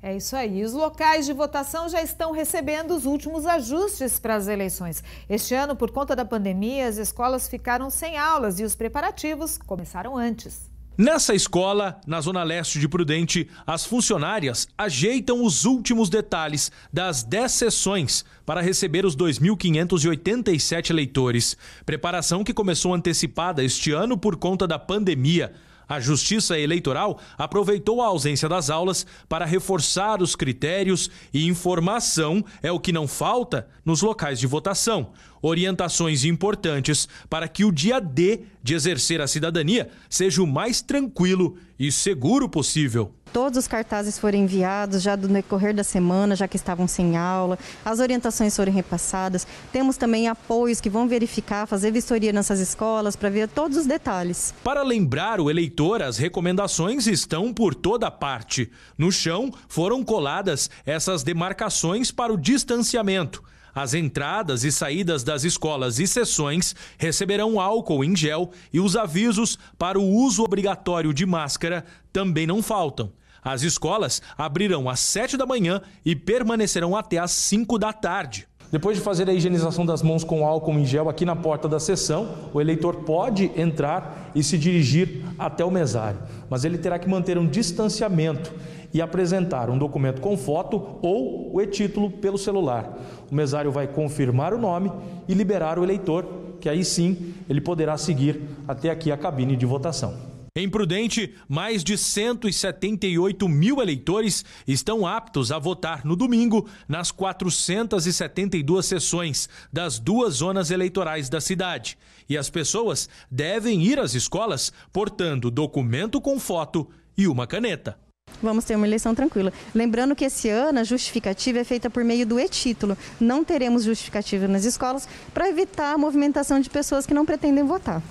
É isso aí. Os locais de votação já estão recebendo os últimos ajustes para as eleições. Este ano, por conta da pandemia, as escolas ficaram sem aulas e os preparativos começaram antes. Nessa escola, na Zona Leste de Prudente, as funcionárias ajeitam os últimos detalhes das 10 sessões para receber os 2.587 eleitores. Preparação que começou antecipada este ano por conta da pandemia. A Justiça Eleitoral aproveitou a ausência das aulas para reforçar os critérios e informação é o que não falta nos locais de votação. Orientações importantes para que o dia D de exercer a cidadania seja o mais tranquilo e seguro possível. Todos os cartazes foram enviados já do decorrer da semana, já que estavam sem aula. As orientações foram repassadas. Temos também apoios que vão verificar, fazer vistoria nessas escolas para ver todos os detalhes. Para lembrar o eleitor, as recomendações estão por toda parte. No chão foram coladas essas demarcações para o distanciamento. As entradas e saídas das escolas e sessões receberão álcool em gel e os avisos para o uso obrigatório de máscara também não faltam. As escolas abrirão às 7 da manhã e permanecerão até às 5 da tarde. Depois de fazer a higienização das mãos com álcool em gel aqui na porta da sessão, o eleitor pode entrar e se dirigir até o mesário, mas ele terá que manter um distanciamento e apresentar um documento com foto ou o e-título pelo celular. O mesário vai confirmar o nome e liberar o eleitor, que aí sim ele poderá seguir até aqui a cabine de votação. Em Prudente, mais de 178 mil eleitores estão aptos a votar no domingo nas 472 sessões das duas zonas eleitorais da cidade. E as pessoas devem ir às escolas portando documento com foto e uma caneta vamos ter uma eleição tranquila. Lembrando que esse ano a justificativa é feita por meio do e-título. Não teremos justificativa nas escolas para evitar a movimentação de pessoas que não pretendem votar.